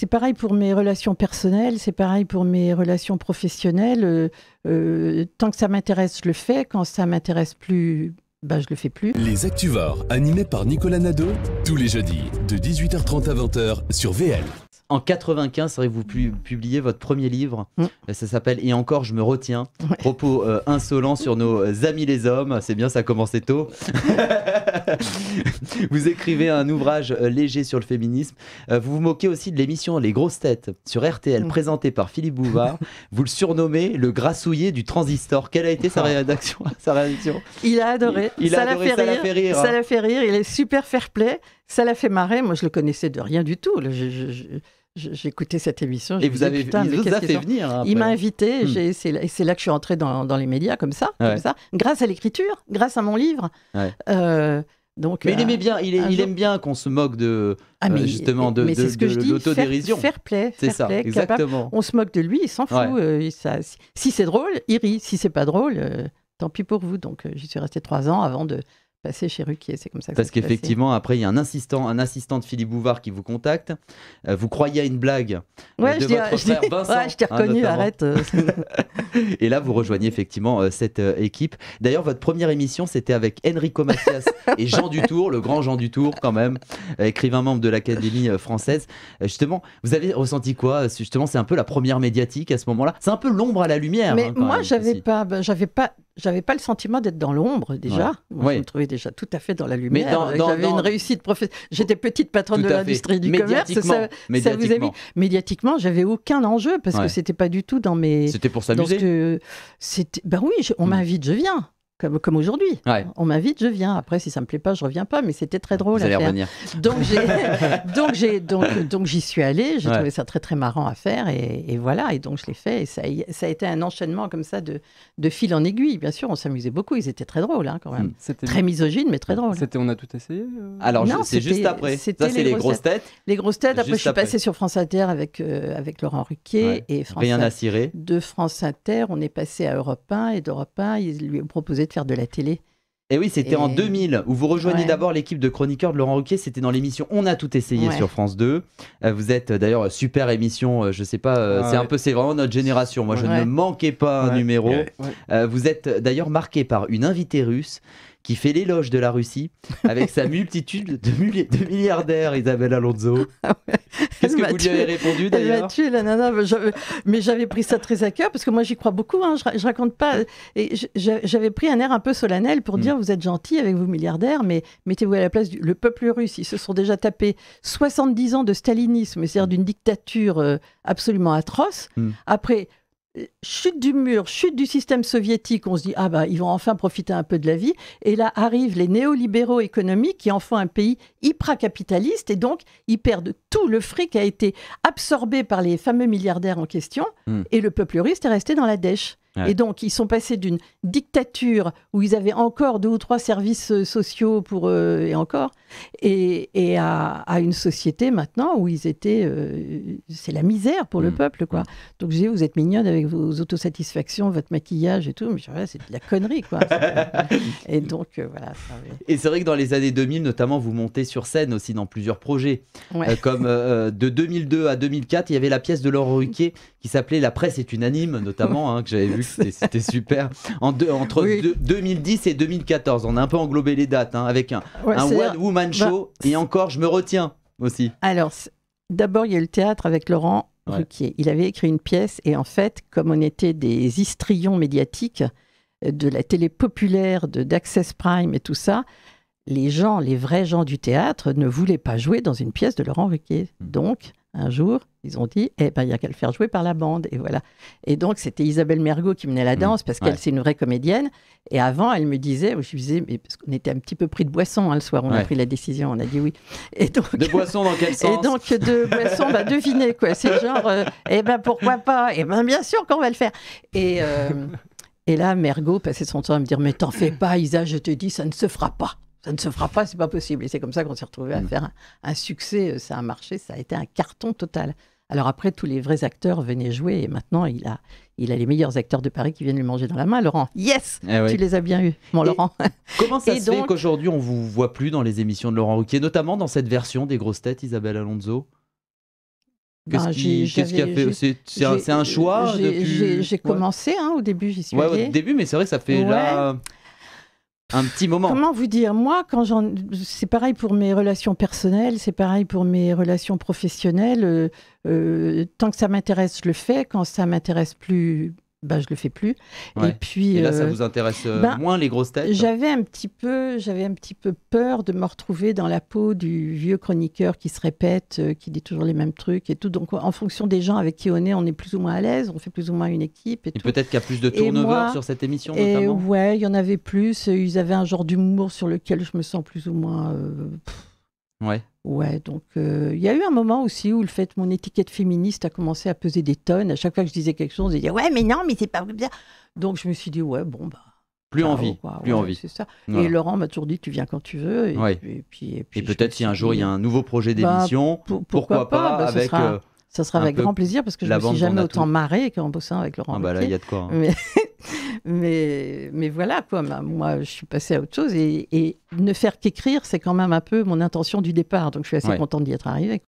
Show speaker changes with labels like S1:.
S1: C'est pareil pour mes relations personnelles, c'est pareil pour mes relations professionnelles. Euh, euh, tant que ça m'intéresse, je le fais. Quand ça m'intéresse plus, ben, je le fais plus.
S2: Les Actuvars, animés par Nicolas Nadeau, tous les jeudis, de 18h30 à 20h sur VL. En 95, vous publiez votre premier livre. Mm. Euh, ça s'appelle Et encore, je me retiens. Propos insolents sur nos amis les hommes. C'est bien, ça a commencé tôt. vous écrivez un ouvrage euh, léger sur le féminisme. Euh, vous vous moquez aussi de l'émission Les Grosses Têtes sur RTL, mm. présentée par Philippe Bouvard. vous le surnommez le grassouillet du transistor. Quelle a été sa ah. rédaction sa réaction
S1: Il a adoré. ça l'a fait, rire. Ça hein. l'a fait rire. Il est super fair play. Ça l'a fait marrer. Moi, je le connaissais de rien du tout. J'écoutais cette émission. Et vous avez il fait venir. Hein, il m'a invité. Hmm. C'est là que je suis entrée dans, les médias comme ça, comme ça, grâce à l'écriture, grâce à mon livre. Euh,
S2: donc, mais il aimait euh, bien, il, il aime bien qu'on se moque de ah, mais, euh, justement de, l'autodérision. Fair, play, c'est ça, exactement. On
S1: se moque de lui, il s'en fout. Ça, si, si c'est drôle, il rit. Si c'est pas drôle, tant pis pour vous. Donc j'y suis restée trois ans avant de passé chez Ruquier, c'est comme
S2: ça que Parce qu'effectivement, après, il y a un assistant, un assistant de Philippe Bouvard qui vous contacte. Euh, vous croyez à une blague ouais, je t'ai hein, reconnu, arrête. Euh, et là, vous rejoignez effectivement euh, cette équipe. D'ailleurs, votre première émission, c'était avec Enrico Macias et Jean Dutour, le grand Jean Dutour, quand même, écrivain membre de l'Académie française. Justement, vous avez ressenti quoi Justement, c'est un peu la première médiatique à ce moment-là. C'est un peu l'ombre à la lumière. Mais hein, moi, bah, j'avais
S1: pas, j'avais pas j'avais pas le sentiment d'être dans l'ombre déjà. Moi,
S2: Je me trouvais déjà tout à fait dans la lumière. J'avais une réussite
S1: professionnelle. J'étais petite patronne de l'industrie du commerce. Ça, Médiatiquement, j'avais aucun enjeu parce que c'était pas du tout dans mes. C'était pour s'amuser. Que... Ben oui, on hmm. m'invite, je viens comme, aujourd'hui. On m'invite, je viens. Après, si ça me plaît pas, je reviens pas. Mais c'était très drôle à Donc j'ai, donc j'ai, donc, donc j'y suis allée. J'ai trouvé ça très très marrant à faire et, voilà. Et donc je l'ai fait. Et ça, ça, a été un enchaînement comme ça de, de fil en aiguille. Bien sûr, on s'amusait beaucoup. Ils étaient très drôles hein, quand même. Hmm. C'était... Très misogyne, mais très drôle. C'était on a
S2: tout essayé. Euh Alors non, c'est juste après. C'était les, grosses têtes.
S1: Les grosses têtes. Après, je suis passée sur France Inter avec euh, avec Laurent Ruquier et Rien à cirer. De France Inter, on est passé à Europe 1 et d'Europe 1, ils lui ont proposé de faire de la télé.
S2: Et oui, c'était en 2000 où vous rejoignez d'abord l'équipe de chroniqueurs de Laurent Ruquier. C'était dans l'émission On a tout essayé sur France 2. Euh, vous êtes euh, d'ailleurs super émission. Euh, je sais pas, ah c'est un peu, c'est vraiment notre génération. Moi, je ne manquais pas un numéro. Vous êtes d'ailleurs marqué par une invitée russe qui fait l'éloge de la Russie avec sa multitude de, de milliardaires, Isabelle Alonso. Ah Qu'est-ce que vous lui avez répondu d'ailleurs Elle m'a
S1: tué, la nana. mais j'avais pris ça très à cœur parce que moi j'y crois beaucoup. Hein. Je, raconte pas. Et j'avais pris un air un peu solennel pour hmm. dire vous êtes gentil avec vos milliardaires, mais mettez-vous à la place du le peuple russe. Ils se sont déjà tapés 70 ans de stalinisme, c'est-à-dire hmm. d'une dictature euh, absolument atroce. Hmm. Après chute du mur, chute du système soviétique, on se dit ah bah ils vont enfin profiter un peu de la vie. Et là arrivent les néolibéraux économiques qui en font un pays hyper-capitaliste et donc ils perdent tout le fric qui a été absorbé par les fameux milliardaires en question hmm. et le peuple russe est resté dans la dèche. Et donc, ils sont passés d'une dictature où ils avaient encore deux ou trois services euh, sociaux pour eux et encore, et, à, une société maintenant où ils étaient, euh, c'est la misère pour le mm. peuple, quoi. Mm. Donc, je dis, vous êtes mignonne avec vos autosatisfactions, votre maquillage et tout, mais c'est de la connerie, quoi. et donc, euh, voilà.
S2: Et c'est vrai que dans les années 2000, notamment, vous montez sur scène aussi dans plusieurs projets, comme de 2002 à 2004, il y avait la pièce de Laurent Ruquier qui s'appelait La presse est unanime, notamment, hein, que j'avais vu, c'était super. En entre 2010 et 2014, on a un peu englobé les dates, hein, avec un, one-woman bah, show, et encore, je me retiens aussi.
S1: Alors, d'abord, il y a eu le théâtre avec Laurent Ruquier. Il avait écrit une pièce, et en fait, comme on était des histrions médiatiques, euh, de la télé populaire, de d'Access Prime et tout ça, les gens, les vrais gens du théâtre, ne voulaient pas jouer dans une pièce de Laurent Ruquier. Hmm. Donc, un jour, ils ont dit, eh ben, il n'y a qu'à le faire jouer par la bande. Et voilà. Et donc, c'était Isabelle Mergot qui menait la hmm. danse parce qu'elle, c'est une vraie comédienne. Et avant, elle me disait, je disais, mais parce qu'on était un petit peu pris de boisson hein, le soir, on a pris la décision, on a dit oui. Et donc, de boisson dans quel sens Et donc, de boisson, bah, devinez quoi. C'est genre, euh, eh ben, pourquoi pas Eh ben, bien sûr qu'on va le faire. Et. Euh, et là, Mergot passait son temps à me dire Mais t'en fais pas, Isa, je te dis, ça ne se fera pas ça ne se fera pas, c'est pas possible. Et c'est comme ça qu'on s'est retrouvé à mm. faire un, succès. Euh, ça a marché, ça a été un carton total. Alors après, tous les vrais acteurs venaient jouer et maintenant, il a, il a les meilleurs acteurs de Paris qui viennent lui manger dans la main. Laurent, yes eh Tu les as bien eus, mon Laurent. Comment ça se donc... fait
S2: qu'aujourd'hui, on vous voit plus dans les émissions de Laurent Ruquier, notamment dans cette version des grosses têtes Isabelle Alonso Qu'est-ce ah, qui, a fait C'est un, choix J'ai commencé
S1: hein, au début, j'y suis ouais, au
S2: début, mais c'est vrai ça fait là un petit moment. Comment
S1: vous dire Moi, quand j'en, c'est pareil pour mes relations personnelles, c'est pareil pour mes relations professionnelles. Euh, euh, tant que ça m'intéresse, je le fais. Quand ça m'intéresse plus, je bah, je le fais plus. Et puis. là, ça euh, vous intéresse euh, bah, moins les grosses têtes J'avais un petit peu, j'avais un petit peu peur de me retrouver dans la peau du vieux chroniqueur qui se répète, euh, qui dit toujours les mêmes trucs et tout. Donc, en fonction des gens avec qui on est, on est plus ou moins à l'aise, on fait plus ou moins une équipe et, Peut-être qu'il y a plus de turnover sur cette émission, notamment. Ouais, il y en avait plus. Ils avaient un genre d'humour sur lequel je me sens plus ou moins.
S2: Ouais. Ouais, donc euh, il
S1: y a eu un moment aussi où le fait mon étiquette féministe a commencé à peser des tonnes. À chaque fois que je disais quelque chose, je disais ouais, mais non, mais c'est pas bien. Donc je me suis dit ouais, bon bah.
S2: Plus envie, plus envie. C'est ça. Et
S1: Laurent m'a toujours dit tu viens quand tu veux.
S2: Et, puis, peut-être si un jour il y a un nouveau projet bah, d'émission, pourquoi, pas, bah, Sera... Euh, ça sera avec grand plaisir parce que je ne me suis jamais autant marrée
S1: qu'en bossant avec Laurent. Ah bah là, il y a de quoi. Hein mais, mais voilà, quoi. Bah, moi, je suis passée à autre chose. Et, ne faire qu'écrire, c'est
S2: quand même un peu mon intention du départ. Donc, je suis assez contente d'y être arrivée.